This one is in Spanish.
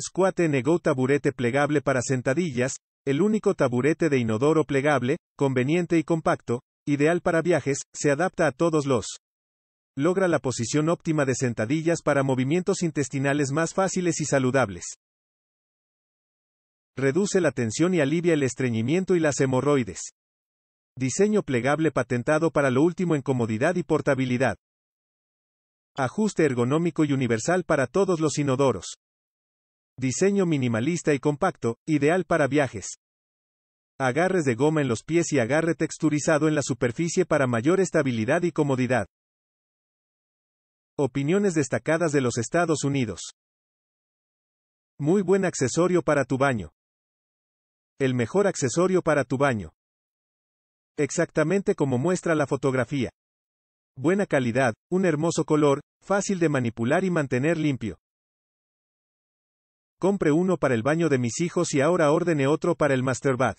Squat negó taburete plegable para sentadillas, el único taburete de inodoro plegable, conveniente y compacto, ideal para viajes, se adapta a todos los. Logra la posición óptima de sentadillas para movimientos intestinales más fáciles y saludables. Reduce la tensión y alivia el estreñimiento y las hemorroides. Diseño plegable patentado para lo último en comodidad y portabilidad. Ajuste ergonómico y universal para todos los inodoros. Diseño minimalista y compacto, ideal para viajes. Agarres de goma en los pies y agarre texturizado en la superficie para mayor estabilidad y comodidad. Opiniones destacadas de los Estados Unidos. Muy buen accesorio para tu baño. El mejor accesorio para tu baño. Exactamente como muestra la fotografía. Buena calidad, un hermoso color, fácil de manipular y mantener limpio. Compre uno para el baño de mis hijos y ahora ordene otro para el master bath.